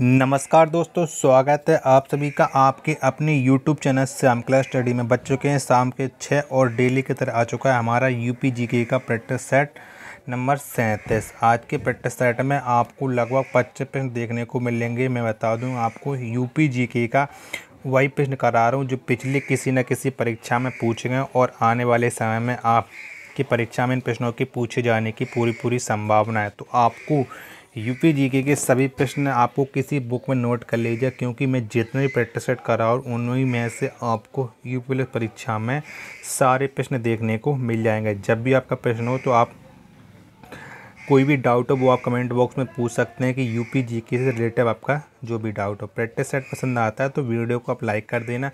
नमस्कार दोस्तों स्वागत है आप सभी का आपके अपने YouTube channel Shyam class study में बच चुके हैं शाम के छः और डेली की तरह आ चुका है हमारा यू पी जी के का प्रैक्टिस सेट नंबर सैंतीस आज के प्रैक्टिस सेट में आपको लगभग पच्चीस प्रश्न देखने को मिलेंगे मैं बता दूं आपको यू पी जी के का वही प्रश्न करा रहा हूँ जो पिछले किसी न किसी परीक्षा में पूछे गए और आने वाले समय में आपकी परीक्षा में इन प्रश्नों के पूछे जाने की पूरी पूरी संभावना है तो आपको यूपी जीके के सभी प्रश्न आपको किसी बुक में नोट कर लीजिए क्योंकि मैं जितने भी प्रैक्टिस सेट रहा हूँ उन्हीं में से आपको यूपी परीक्षा में सारे प्रश्न देखने को मिल जाएंगे जब भी आपका प्रश्न हो तो आप कोई भी डाउट हो वो आप कमेंट बॉक्स में पूछ सकते हैं कि यूपी जीके से रिलेटेड आपका जो भी डाउट हो प्रैक्टिस सेट पसंद आता है तो वीडियो को आप लाइक कर देना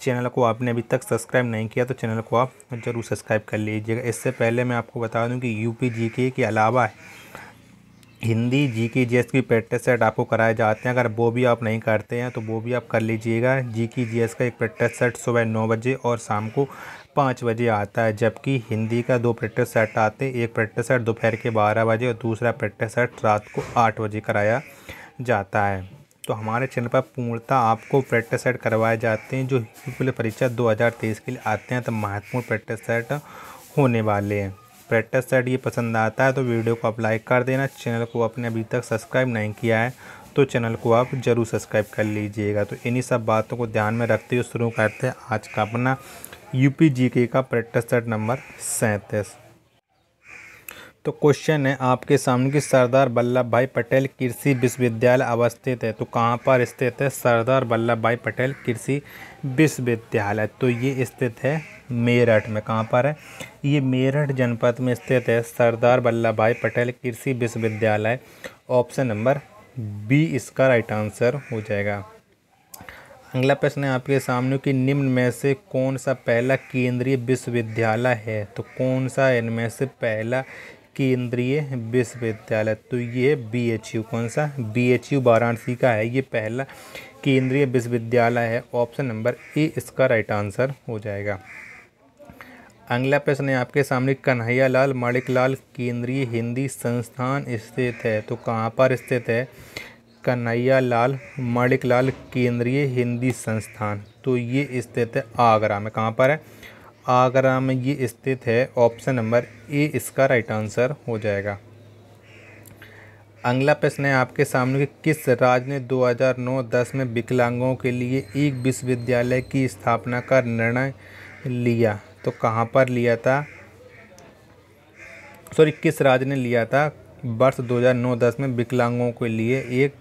चैनल को आपने अभी तक सब्सक्राइब नहीं किया तो चैनल को आप ज़रूर सब्सक्राइब कर लीजिएगा इससे पहले मैं आपको बता दूँ कि पी जी के अलावा हिंदी जी की एस की प्रैक्टिस सेट आपको कराए जाते हैं अगर वो भी आप नहीं करते हैं तो वो भी आप कर लीजिएगा जी की जी का एक प्रैक्टिस सेट सुबह नौ बजे और शाम को पाँच बजे आता है जबकि हिंदी का दो प्रैक्टिस सेट आते हैं एक प्रैक्टिस सेट दोपहर के बारह बजे और दूसरा प्रैक्टिस सेट रात को आठ बजे कराया जाता है तो हमारे चैनल पर पूर्णतः आपको प्रैक्टिस सेट करवाए जाते हैं जो परीक्षा दो के लिए आते हैं तो महत्वपूर्ण प्रैक्टिस सेट होने वाले हैं प्रैक्टिस सेट ये पसंद आता है तो वीडियो को आप लाइक कर देना चैनल को आपने अभी तक सब्सक्राइब नहीं किया है तो चैनल को आप ज़रूर सब्सक्राइब कर लीजिएगा तो इन्हीं सब बातों को ध्यान में रखते हुए शुरू करते हैं आज का अपना यूपी जीके का प्रैक्टिस सेट नंबर सैंतीस तो क्वेश्चन है आपके सामने की सरदार वल्लभ भाई पटेल कृषि विश्वविद्यालय अवस्थित है तो कहाँ पर स्थित है सरदार वल्लभ भाई पटेल कृषि विश्वविद्यालय तो ये स्थित है मेरठ में कहाँ पर है ये मेरठ जनपद में स्थित है सरदार वल्लभ भाई पटेल कृषि विश्वविद्यालय ऑप्शन नंबर बी इसका राइट आंसर हो जाएगा अगला प्रश्न है आपके सामने कि निम्न में से कौन सा पहला केंद्रीय विश्वविद्यालय है तो कौन सा इनमें से पहला केंद्रीय विश्वविद्यालय तो ये बी एच यू कौन सा बी एच यू वाराणसी का है ये पहला केंद्रीय विश्वविद्यालय है ऑप्शन नंबर ए इसका राइट आंसर हो जाएगा अगला प्रश्न है आपके सामने कन्हैया लाल माणिक लाल केंद्रीय हिंदी संस्थान स्थित है तो कहाँ पर स्थित है कन्हैया लाल माणिक लाल केंद्रीय हिंदी संस्थान तो ये स्थित है आगरा में कहाँ पर है आगरा में ये स्थित है ऑप्शन नंबर ए इसका राइट आंसर हो जाएगा अगला प्रश्न है आपके सामने कि किस राज्य ने 2009-10 में विकलांगों के लिए एक विश्वविद्यालय की स्थापना का निर्णय लिया तो कहाँ पर लिया था सॉरी किस राज्य ने लिया था वर्ष 2009-10 में विकलांगों के लिए एक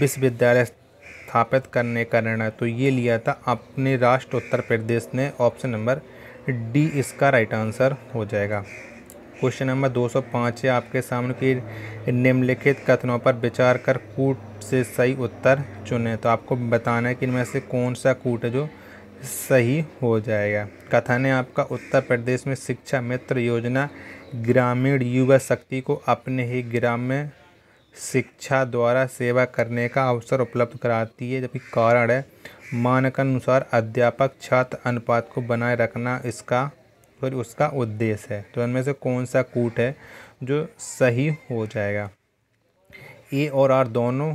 विश्वविद्यालय स्थापित करने का निर्णय तो ये लिया था अपने राष्ट्र उत्तर प्रदेश ने ऑप्शन नंबर डी इसका राइट आंसर हो जाएगा क्वेश्चन नंबर 205 है आपके सामने की निम्नलिखित कथनों पर विचार कर कूट से सही उत्तर चुने तो आपको बताना है कि इनमें से कौन सा कूट है जो सही हो जाएगा कथन है आपका उत्तर प्रदेश में शिक्षा मित्र योजना ग्रामीण युवा शक्ति को अपने ही ग्राम में शिक्षा द्वारा सेवा करने का अवसर उपलब्ध कराती है जबकि कारण है मानक अनुसार अध्यापक छात्र अनुपात को बनाए रखना इसका सॉरी उसका उद्देश्य है तो इनमें से कौन सा कूट है जो सही हो जाएगा ए और आर दोनों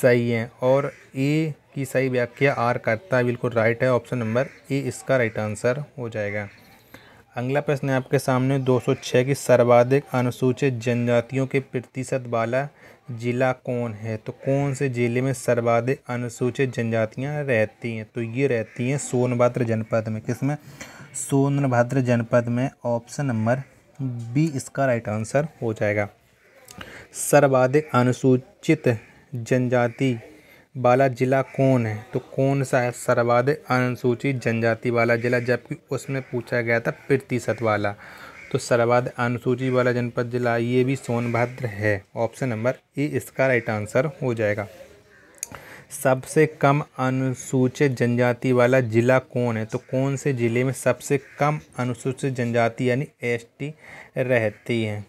सही हैं और ए की सही व्याख्या आर करता है बिल्कुल राइट है ऑप्शन नंबर ए इसका राइट आंसर हो जाएगा अगला प्रश्न है आपके सामने 206 की सर्वाधिक अनुसूचित जनजातियों के प्रतिशत वाला ज़िला कौन है तो कौन से ज़िले में सर्वाधिक अनुसूचित जनजातियाँ रहती हैं तो ये रहती हैं सोनभद्र जनपद में किस में सोनभद्र जनपद में ऑप्शन नंबर बी इसका राइट आंसर हो जाएगा सर्वाधिक अनुसूचित जनजाति वाला ज़िला कौन है तो कौन सा है सर्वाधिक अनुसूचित जनजाति वाला ज़िला जबकि उसमें पूछा गया था प्रतिशत वाला तो सर्वाधिक अनुसूचित वाला जनपद जिला ये भी सोनभद्र है ऑप्शन नंबर ए इसका राइट आंसर हो जाएगा सबसे कम अनुसूचित जनजाति वाला जिला कौन है तो कौन से ज़िले में सबसे कम अनुसूचित जनजाति यानी एसटी रहती हैं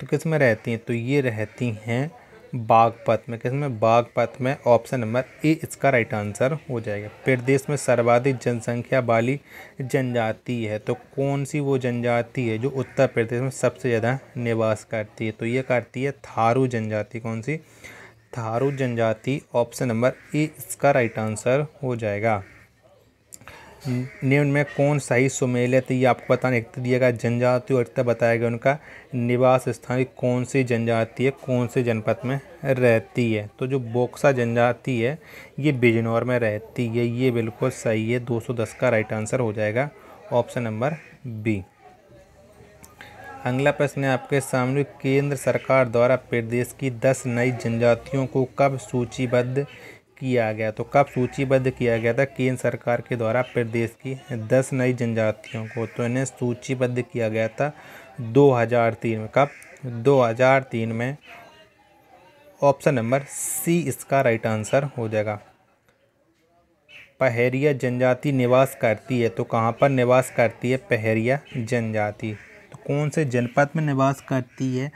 तो किस में रहती हैं तो ये रहती हैं बागपत में किस में बागपत में ऑप्शन नंबर ए इसका राइट आंसर हो जाएगा प्रदेश में सर्वाधिक जनसंख्या वाली जनजाति है तो कौन सी वो जनजाति है जो उत्तर प्रदेश में सबसे ज़्यादा निवास करती है तो ये करती है थारू जनजाति कौन सी थारू जनजाति ऑप्शन नंबर ए इसका राइट आंसर हो जाएगा निम्न में कौन सही सुमेल है तो ये आपको बताना एक तो दिएगा जनजाति और एक तो बताया गया उनका निवास स्थान कौन सी जनजाति है कौन से जनपद में रहती है तो जो बोक्सा जनजाति है ये बिजनौर में रहती है ये बिल्कुल सही है 210 का राइट आंसर हो जाएगा ऑप्शन नंबर बी अगला प्रश्न है आपके सामने केंद्र सरकार द्वारा प्रदेश की दस नई जनजातियों को कब सूचीबद्ध किया गया तो कब सूचीबद्ध किया गया था केंद्र सरकार के द्वारा प्रदेश की दस नई जनजातियों को तो इन्हें सूचीबद्ध किया गया था 2003 में कब 2003 में ऑप्शन नंबर सी इसका राइट आंसर हो जाएगा पहरिया जनजाति निवास करती है तो कहाँ पर निवास करती है पहरिया जनजाति कौन से जनपद में निवास करती है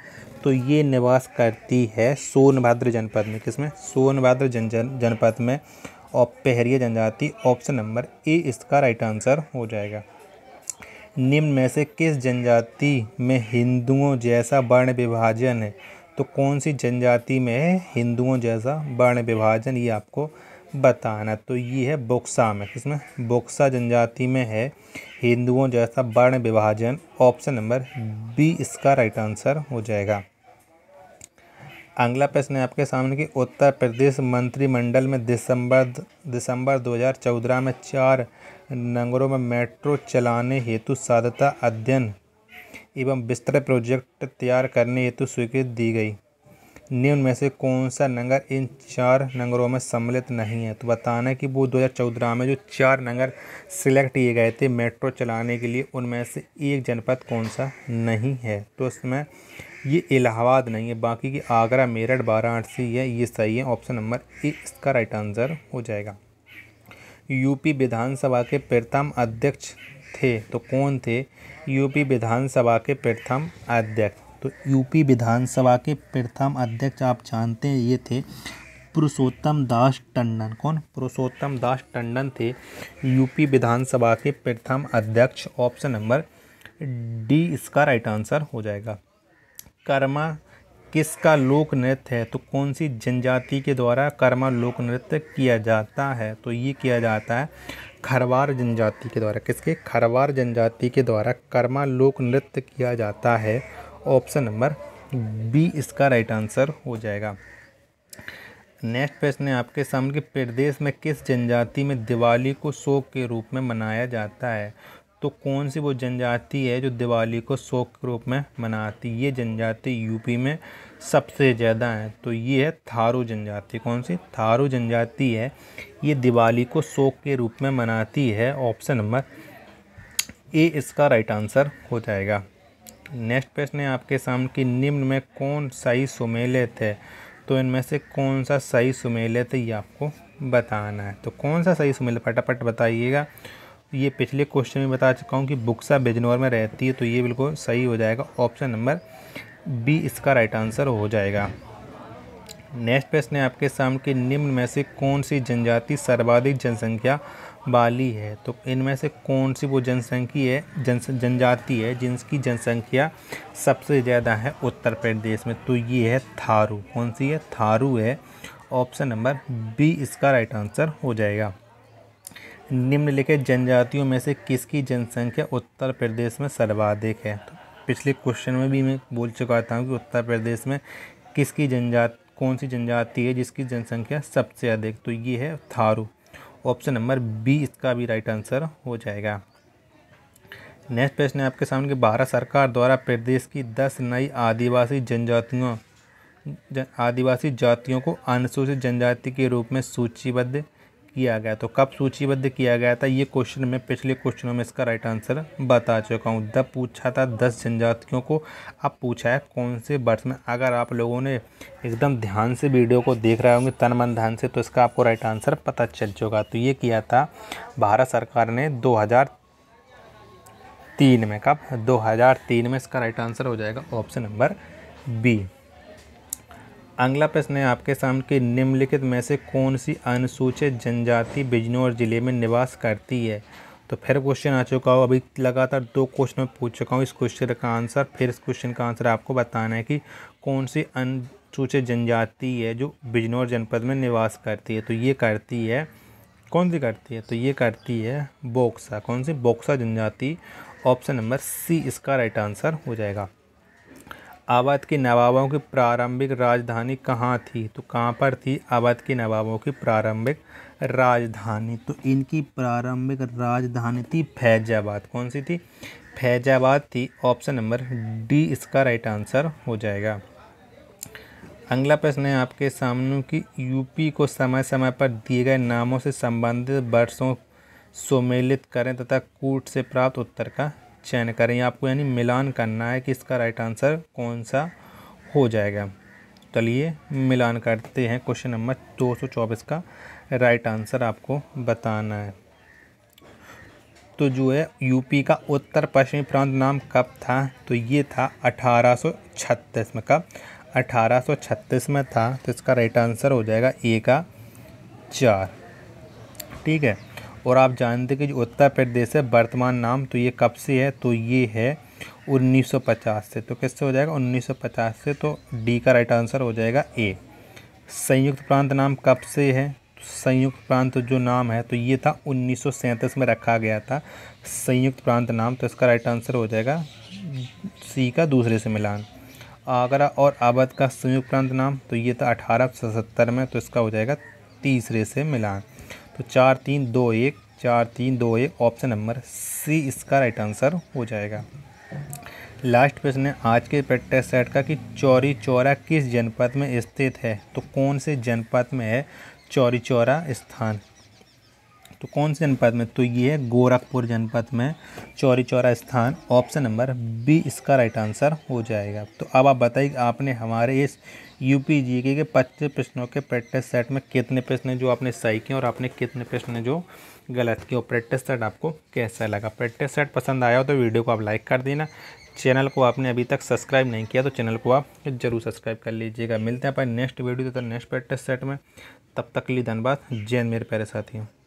तो ये निवास करती है सोनभद्र जनपद में किसमें सोनभद्र जन जन जनपद में और पहरिया जनजाति ऑप्शन नंबर ए इसका राइट आंसर हो जाएगा निम्न में से किस जनजाति में हिंदुओं जैसा वर्ण विभाजन है तो कौन सी जनजाति में है हिंदुओं जैसा वर्ण विभाजन ये आपको बताना तो ये है बोक्सा में किसमें बोक्सा जनजाति में है हिंदुओं जैसा वर्ण विभाजन ऑप्शन नंबर बी इसका राइट आंसर हो जाएगा अगला प्रश्न है आपके सामने कि उत्तर प्रदेश मंत्रिमंडल में दिसंबर दिसंबर 2014 में चार नगरों में मेट्रो चलाने हेतु साधता अध्ययन एवं बिस्तर प्रोजेक्ट तैयार करने हेतु स्वीकृति दी गई निम्न में से कौन सा नंगर इन चार नंगरों में सम्मिलित नहीं है तो बताना है कि वो 2014 में जो चार नंगर सिलेक्ट किए गए थे मेट्रो चलाने के लिए उनमें से एक जनपद कौन सा नहीं है तो इसमें ये इलाहाबाद नहीं है बाकी की आगरा मेरठ वाराणसी है ये सही है ऑप्शन नंबर ए इसका राइट आंसर हो जाएगा यूपी विधानसभा के प्रथम अध्यक्ष थे तो कौन थे यूपी विधानसभा के प्रथम अध्यक्ष तो यूपी विधानसभा के प्रथम अध्यक्ष आप जानते हैं ये थे पुरुषोत्तम दास टंडन कौन पुरुषोत्तम दास टंडन थे यूपी विधानसभा के प्रथम अध्यक्ष ऑप्शन नंबर डी इसका राइट आंसर हो जाएगा कर्मा किसका लोक नृत्य है तो कौन सी जनजाति के द्वारा कर्मा लोक नृत्य किया जाता है तो ये किया जाता है खरवार जनजाति के द्वारा किसके खरवार जनजाति के द्वारा कर्मा लोक नृत्य किया जाता है ऑप्शन नंबर बी इसका राइट आंसर हो जाएगा नेक्स्ट प्रश्न है आपके सामने प्रदेश में किस जनजाति में दिवाली को शोक के रूप में मनाया जाता है तो कौन सी वो जनजाति है जो दिवाली को शोक के रूप में मनाती ये जनजाति यूपी में सबसे ज़्यादा है तो ये है थारू जनजाति कौन सी थारू जनजाति है ये दिवाली को शोक के रूप में मनाती है ऑप्शन नंबर ए इसका राइट आंसर हो जाएगा नेक्स्ट प्रश्न है आपके सामने कि निम्न में कौन सही सुमेलित है तो इनमें से कौन सा सही सुमेलित है ये आपको बताना है तो कौन सा सही सुमेलित फटाफट बताइएगा ये पिछले क्वेश्चन में बता चुका हूँ कि बुक्सा बिजनौर में रहती है तो ये बिल्कुल सही हो जाएगा ऑप्शन नंबर बी इसका राइट आंसर हो जाएगा नेक्स्ट प्रश्न है आपके सामने कि निम्न में से कौन सी जनजाति सर्वाधिक जनसंख्या बाली है तो इनमें से कौन सी वो जनसंख्या है जन जनजाति है जिनकी जनसंख्या सबसे ज़्यादा है उत्तर प्रदेश में तो ये है थारू कौन सी है थारू है ऑप्शन नंबर बी इसका राइट आंसर हो जाएगा निम्नलिखित जनजातियों में से किसकी जनसंख्या उत्तर प्रदेश में सर्वाधिक है तो पिछले क्वेश्चन में भी मैं बोल चुका था कि उत्तर प्रदेश में किसकी जनजाति कौन सी जनजाति है जिसकी जनसंख्या सबसे अधिक तो ये है थारू ऑप्शन नंबर बी इसका भी राइट आंसर हो जाएगा नेक्स्ट प्रश्न है आपके सामने कि भारत सरकार द्वारा प्रदेश की दस नई आदिवासी जनजातियों आदिवासी जातियों को अनुसूचित जनजाति के रूप में सूचीबद्ध किया गया तो कब सूचीबद्ध किया गया था ये क्वेश्चन में पिछले क्वेश्चनों में इसका राइट आंसर बता चुका हूँ द पूछा था दस जनजातियों को अब पूछा है कौन से वर्ष में अगर आप लोगों ने एकदम ध्यान से वीडियो को देख रहे होंगे तन मन ध्यान से तो इसका आपको राइट आंसर पता चल चुका तो ये किया था भारत सरकार ने दो तीन में कब 2003 में इसका राइट आंसर हो जाएगा ऑप्शन नंबर बी अगला प्रश्न है आपके सामने कि निम्नलिखित में से कौन सी अनुसूचित जनजाति बिजनौर जिले में निवास करती है तो फिर क्वेश्चन आ चुका हो अभी लगातार दो क्वेश्चन में पूछ चुका हूँ इस क्वेश्चन का आंसर फिर इस क्वेश्चन का आंसर आपको बताना है कि कौन सी अनुसूचित जनजाति है जो बिजनौर जनपद में निवास करती है तो ये करती है कौन सी करती है तो ये करती है बोक्सा कौन सी बोक्सा जनजाति ऑप्शन नंबर सी इसका राइट आंसर हो जाएगा अवध के नवाबों की प्रारंभिक राजधानी कहाँ थी तो कहाँ पर थी अवध के नवाबों की प्रारंभिक राजधानी तो इनकी प्रारंभिक राजधानी थी फैजाबाद कौन सी थी फैजाबाद थी ऑप्शन नंबर डी इसका राइट आंसर हो जाएगा अगला प्रश्न है आपके सामने कि यूपी को समय समय पर दिए गए नामों से संबंधित वर्षों सम्मिलित करें तथा कूट से प्राप्त उत्तर का चयन करें आपको यानी मिलान करना है कि इसका राइट आंसर कौन सा हो जाएगा चलिए मिलान करते हैं क्वेश्चन नंबर दो सौ चौबीस का राइट आंसर आपको बताना है तो जो है यूपी का उत्तर पश्चिमी प्रांत नाम कब था तो ये था 1836 में कब 1836 में था तो इसका राइट आंसर हो जाएगा ए का चार ठीक है और आप जानते कि जो उत्तर प्रदेश है वर्तमान नाम तो ये कब से है तो ये है 1950 से तो किससे हो जाएगा 1950 से तो डी का राइट आंसर हो जाएगा ए संयुक्त प्रांत नाम कब से है संयुक्त प्रांत जो नाम है तो ये था उन्नीस में रखा गया था संयुक्त प्रांत नाम तो इसका राइट आंसर हो जाएगा सी का दूसरे से मिलान आगरा और आबाद का संयुक्त प्रांत नाम तो ये था अठारह में तो इसका हो जाएगा तीसरे से मिलान तो चार तीन दो एक चार तीन दो एक ऑप्शन नंबर सी इसका राइट आंसर हो जाएगा लास्ट प्रश्न है आज के प्रैक्टिस सेट का कि चौरी चौरा किस जनपद में स्थित है तो कौन से जनपद में है चौरी चौरा स्थान तो कौन से जनपद में तो ये है गोरखपुर जनपद में चौरी चौरा स्थान ऑप्शन नंबर बी इसका राइट आंसर हो जाएगा तो अब आप बताइए आपने हमारे इस यू पी जी के, के पच्चीस प्रश्नों के प्रैक्टिस सेट में कितने प्रश्न हैं जो आपने सही किए और आपने कितने प्रश्न जो गलत किए और प्रैक्टिस सेट आपको कैसा लगा प्रैक्टिस सेट पसंद आया हो तो वीडियो को आप लाइक कर देना चैनल को आपने अभी तक सब्सक्राइब नहीं किया तो चैनल को आप जरूर सब्सक्राइब कर लीजिएगा मिलते हैं अपने नेक्स्ट वीडियो तो नेक्स्ट प्रैक्टिस सेट में तब तक के लिए धन्यवाद जैन मेरे प्यारे साथियों